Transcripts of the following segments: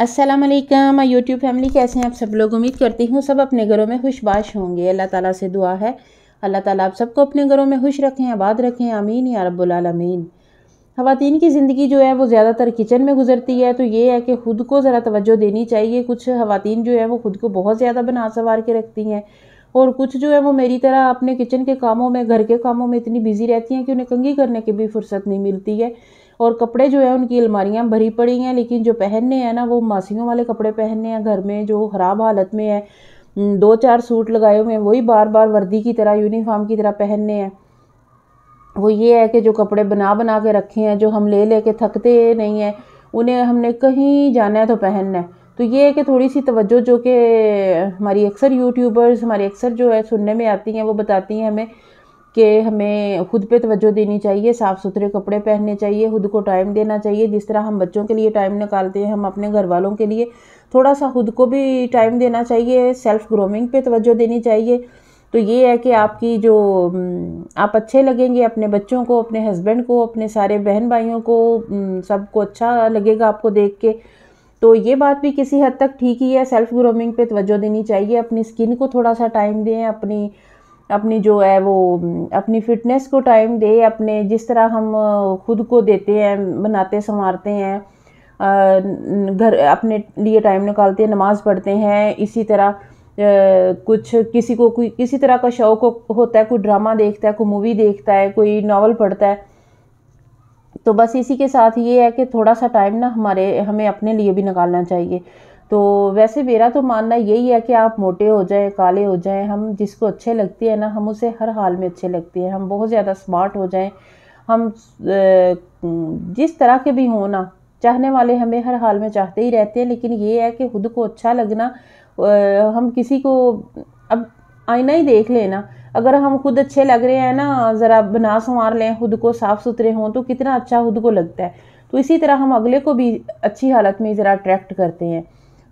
Aslam YouTube family कैसे हैं आप सब लोग उम्मीद करती हूँ सब अपने घरों में खुशबाश होंगे अल्लाह ताला से दुआ है अल्लाह ताला आप सबको अपने घरों में खुश रखें आबाद रखें आमीन या रब्बुलमीन ख़वान की ज़िंदगी जो है वो ज़्यादातर किचन में गुजरती है तो ये है कि ख़ुद को ज़रा तवज्जो देनी चाहिए कुछ ख़वान जो है वो ख़ुद को बहुत ज़्यादा बना सवार के रखती हैं और कुछ जो है वो मेरी तरह अपने किचन के कामों में घर के कामों में इतनी बिज़ी रहती हैं कि उन्हें कंगी करने की भी फुर्सत नहीं मिलती है और कपड़े जो है उनकी अलमारियाँ भरी पड़ी हैं लेकिन जो पहनने हैं ना वो मासियों वाले कपड़े पहनने हैं घर में जो ख़राब हालत में है दो चार सूट लगाए हुए हैं वही बार बार वर्दी की तरह यूनिफॉर्म की तरह पहनने हैं वो ये है कि जो कपड़े बना बना के रखे हैं जो हम ले ले के थकते नहीं हैं उन्हें हमने कहीं जाना है तो पहनना है तो ये है कि थोड़ी सी तवज्जो जो कि हमारी अक्सर यूट्यूबर्स हमारी अक्सर जो है सुनने में आती हैं वो बताती हैं हमें कि हमें खुद पे तवज्जो देनी चाहिए साफ़ सुथरे कपड़े पहनने चाहिए खुद को टाइम देना चाहिए जिस तरह हम बच्चों के लिए टाइम निकालते हैं हम अपने घर वालों के लिए थोड़ा सा खुद को भी टाइम देना चाहिए सेल्फ़ ग्रोमिंग पे तवज्जो देनी चाहिए तो ये है कि आपकी जो आप अच्छे लगेंगे अपने बच्चों को अपने हस्बैंड को अपने सारे बहन भाइयों को सबको अच्छा लगेगा आपको देख के तो ये बात भी किसी हद तक ठीक ही है सेल्फ़ ग्रोमिंग पे तवज्जो देनी चाहिए अपनी स्किन को थोड़ा सा टाइम दें अपनी अपनी जो है वो अपनी फ़िटनेस को टाइम दे अपने जिस तरह हम खुद को देते हैं बनाते संवारते हैं घर अपने लिए टाइम निकालते हैं नमाज़ पढ़ते हैं इसी तरह कुछ किसी को कोई किसी तरह का शौक होता है कोई ड्रामा देखता है कोई मूवी देखता है कोई नावल पढ़ता है तो बस इसी के साथ ये है कि थोड़ा सा टाइम ना हमारे हमें अपने लिए भी निकालना चाहिए तो वैसे मेरा तो मानना यही है कि आप मोटे हो जाएं काले हो जाएं हम जिसको अच्छे लगते हैं ना हम उसे हर हाल में अच्छे लगते हैं हम बहुत ज़्यादा स्मार्ट हो जाएं हम जिस तरह के भी हों ना चाहने वाले हमें हर हाल में चाहते ही रहते हैं लेकिन ये है कि खुद को अच्छा लगना हम किसी को अब आईना ही देख लेना अगर हम खुद अच्छे लग रहे हैं ना ज़रा बना संवार लें खुद को साफ़ सुथरे हों तो कितना अच्छा खुद को लगता है तो इसी तरह हम अगले को भी अच्छी हालत में ज़रा अट्रैक्ट करते हैं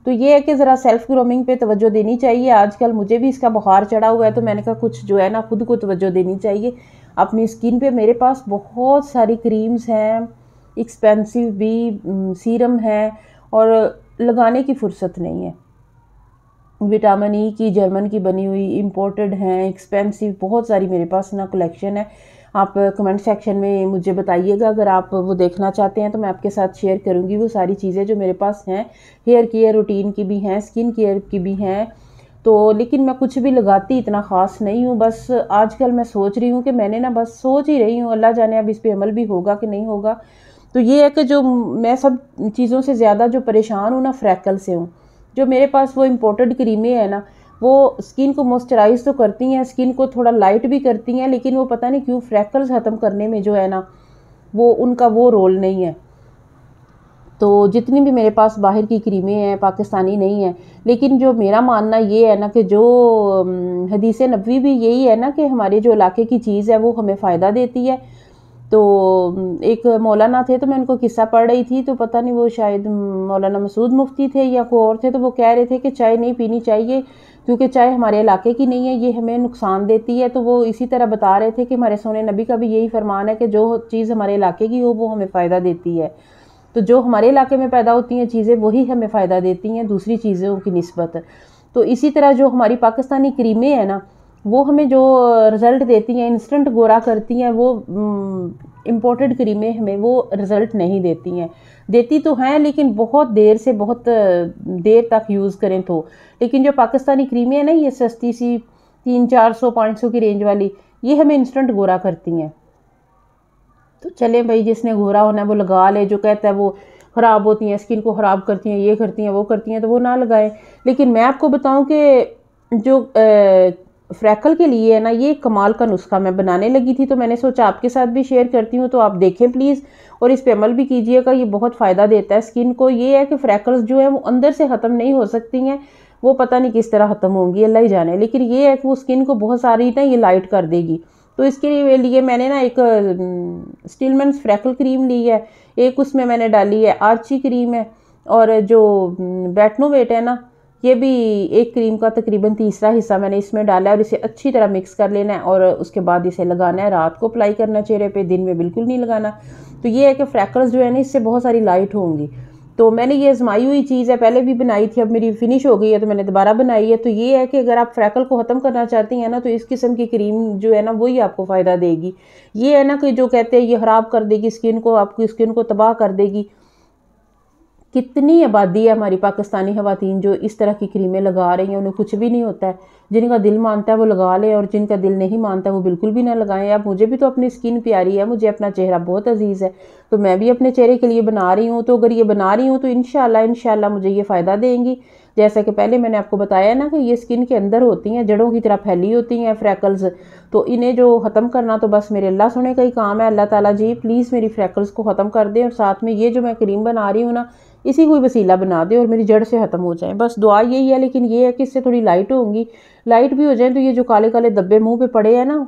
तो ये है कि ज़रा सेल्फ़ ग्रूमिंग पे तवज्जो देनी चाहिए आजकल मुझे भी इसका बुखार चढ़ा हुआ है तो मैंने कहा कुछ जो है ना ख़ुद को तवज्जो देनी चाहिए अपनी स्किन पे मेरे पास बहुत सारी क्रीम्स हैं एक्सपेंसिव भी सीरम है और लगाने की फुर्सत नहीं है विटामिन ई e की जर्मन की बनी हुई इम्पोर्टेड हैं एक्सपेंसिव बहुत सारी मेरे पास ना कलेक्शन है आप कमेंट सेक्शन में मुझे बताइएगा अगर आप वो देखना चाहते हैं तो मैं आपके साथ शेयर करूँगी वो सारी चीज़ें जो मेरे पास हैं हेयर केयर रूटीन की भी हैं स्किन केयर की भी हैं तो लेकिन मैं कुछ भी लगाती इतना ख़ास नहीं हूँ बस आजकल मैं सोच रही हूँ कि मैंने ना बस सोच ही रही हूँ अल्लाह जाने अब इस पर अमल भी होगा कि नहीं होगा तो ये है कि जो मैं सब चीज़ों से ज़्यादा जो परेशान हूँ ना फ्रैकल से हूँ जो मेरे पास वो इम्पोर्टेड क्रीमें हैं ना वो स्किन को मॉइस्चराइज़ तो करती हैं स्किन को थोड़ा लाइट भी करती हैं लेकिन वो पता नहीं क्यों फ्रैकल्स ख़त्म करने में जो है ना वो उनका वो रोल नहीं है तो जितनी भी मेरे पास बाहर की क्रीमें हैं पाकिस्तानी नहीं हैं लेकिन जो मेरा मानना ये है ना कि जो हम्म, हदीस नबी भी यही है ना कि हमारे जो इलाके की चीज़ है वो हमें फ़ायदा देती है तो एक मौलाना थे तो मैं उनको किस्सा पढ़ रही थी तो पता नहीं वो शायद मौलाना मसूद मुफ्ती थे या कोई और थे तो वो कह रहे थे कि चाय नहीं पीनी चाहिए क्योंकि चाय हमारे इलाके की नहीं है ये हमें नुकसान देती है तो वो इसी तरह बता रहे थे कि हमारे सोने नबी का भी यही फरमान है कि जो चीज़ हमारे इलाके की हो वो हमें फ़ायदा देती है तो जो हमारे इलाके में पैदा होती हैं चीज़ें वही हमें फ़ायदा देती हैं दूसरी चीज़ों की नस्बत तो इसी तरह जो हमारी पाकिस्तानी क्रीमें हैं ना वो हमें जो रिज़ल्ट देती हैं इंस्टेंट गोरा करती हैं वो इम्पोर्टेड क्रीमें हमें वो रिज़ल्ट नहीं देती हैं देती तो हैं लेकिन बहुत देर से बहुत देर तक यूज़ करें तो लेकिन जो पाकिस्तानी क्रीमें हैं ना ये सस्ती सी तीन चार सौ पाँच सौ की रेंज वाली ये हमें इंस्टेंट गोरा करती हैं तो चलें भाई जिसने गोरा होना है वो लगा ले जो कहता है वो ख़राब होती हैं स्किन को ख़राब करती हैं ये करती हैं वो करती हैं तो वो ना लगाएं लेकिन मैं आपको बताऊं कि जो फ्रैकल के लिए है ना ये कमाल का नुस्खा मैं बनाने लगी थी तो मैंने सोचा आपके साथ भी शेयर करती हूँ तो आप देखें प्लीज़ और इस पर अमल भी कीजिएगा ये बहुत फ़ायदा देता है स्किन को ये है कि फ्रैकल्स जो है वो अंदर से ख़त्म नहीं हो सकती हैं वो पता नहीं किस तरह ख़त्म होंगी अल्लाह ही जाने लेकिन ये है कि वो स्किन को बहुत सारी ना ये लाइट कर देगी तो इसके लिए मैंने ना एक स्टीलमैन फ्रैकल क्रीम ली है एक उसमें मैंने डाली है आर्ची क्रीम है और जो बैटनोवेट है ना ये भी एक क्रीम का तकरीबन तीसरा हिस्सा मैंने इसमें डाला है और इसे अच्छी तरह मिक्स कर लेना है और उसके बाद इसे लगाना है रात को अप्लाई करना चेहरे पे दिन में बिल्कुल नहीं लगाना तो ये है कि फ्रैकल्स जो है ना इससे बहुत सारी लाइट होंगी तो मैंने ये आजमाई हुई चीज़ है पहले भी बनाई थी अब मेरी फिनिश हो गई है तो मैंने दोबारा बनाई है तो ये है कि अगर आप फ्रैकल को ख़त्म करना चाहती हैं ना तो इस किस्म की क्रीम जो है ना वही आपको फ़ायदा देगी ये है ना कि जो कहते हैं ये ख़राब कर देगी स्किन को आपकी स्किन को तबाह कर देगी कितनी आबादी है हमारी पाकिस्तानी खातन जो इस तरह की क्रीमें लगा रही हैं उन्हें कुछ भी नहीं होता है जिनका दिल मानता है वो लगा लें और जिनका दिल नहीं मानता वो बिल्कुल भी ना लगाएं अब मुझे भी तो अपनी स्किन प्यारी है मुझे अपना चेहरा बहुत अजीज़ है तो मैं भी अपने चेहरे के लिए बना रही हूँ तो अगर ये बना रही हूँ तो इन शाला मुझे ये फ़ायदा देंगी जैसा कि पहले मैंने आपको बताया ना कि ये स्किन के अंदर होती हैं जड़ों की तरह फैली होती हैं फ्रैकल्स तो इन्हें जो ख़त्म करना तो बस मेरे अल्लाह सुने का ही काम है अल्लाह ताला जी प्लीज़ मेरी फ्रैकल्स को ख़त्म कर दें और साथ में ये जो मैं क्रीम बना रही हूँ ना इसी कोई वसीला बना दे और मेरी जड़ से ख़त्म हो जाए बस दुआ यही है लेकिन ये है कि इससे थोड़ी लाइट होंगी लाइट भी हो जाए तो ये जो काले काले दब्बे मुंह पे पड़े हैं ना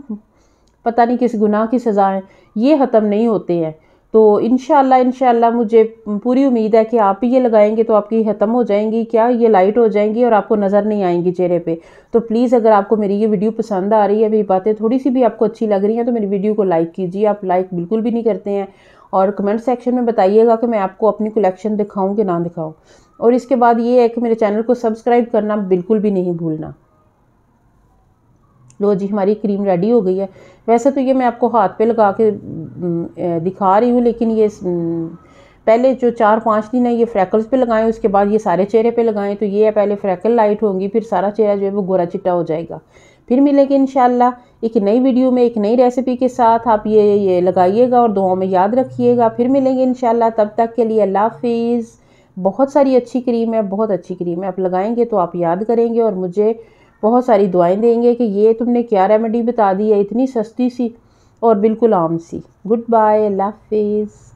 पता नहीं किस गुनाह की सज़ाएं ये ख़त्म नहीं होते हैं तो इन शाला मुझे पूरी उम्मीद है कि आप ही ये लगाएंगे तो आपकी ख़त्म हो जाएंगी क्या ये लाइट हो जाएंगी और आपको नज़र नहीं आएंगी चेहरे पे तो प्लीज़ अगर आपको मेरी ये वीडियो पसंद आ रही है मेरी बातें थोड़ी सी भी आपको अच्छी लग रही हैं तो मेरी वीडियो को लाइक कीजिए आप लाइक बिल्कुल भी नहीं करते हैं और कमेंट सेक्शन में बताइएगा कि मैं आपको अपनी कलेक्शन दिखाऊं कि ना दिखाऊं और इसके बाद ये है कि मेरे चैनल को सब्सक्राइब करना बिल्कुल भी नहीं भूलना लो जी हमारी क्रीम रेडी हो गई है वैसे तो ये मैं आपको हाथ पे लगा के दिखा रही हूँ लेकिन ये पहले जो चार पाँच दिन है ये फ्रैकल्स पे लगाएं उसके बाद ये सारे चेहरे पे लगाएं तो ये है पहले फ्रैकल लाइट होंगी फिर सारा चेहरा जो है वो गोरा चिट्टा हो जाएगा फिर मिलेंगे इन एक नई वीडियो में एक नई रेसिपी के साथ आप ये ये लगाइएगा और दुआओं में याद रखिएगा फिर मिलेंगे इन तब तक के लिए अल्लाह हाफिज़ बहुत सारी अच्छी क्रीम है बहुत अच्छी क्रीम है आप लगाएंगे तो आप याद करेंगे और मुझे बहुत सारी दुआएं देंगे कि ये तुमने क्या रेमेडी बता दी है इतनी सस्ती सी और बिल्कुल आम सी गुड बाय अल्लाह हाफिज़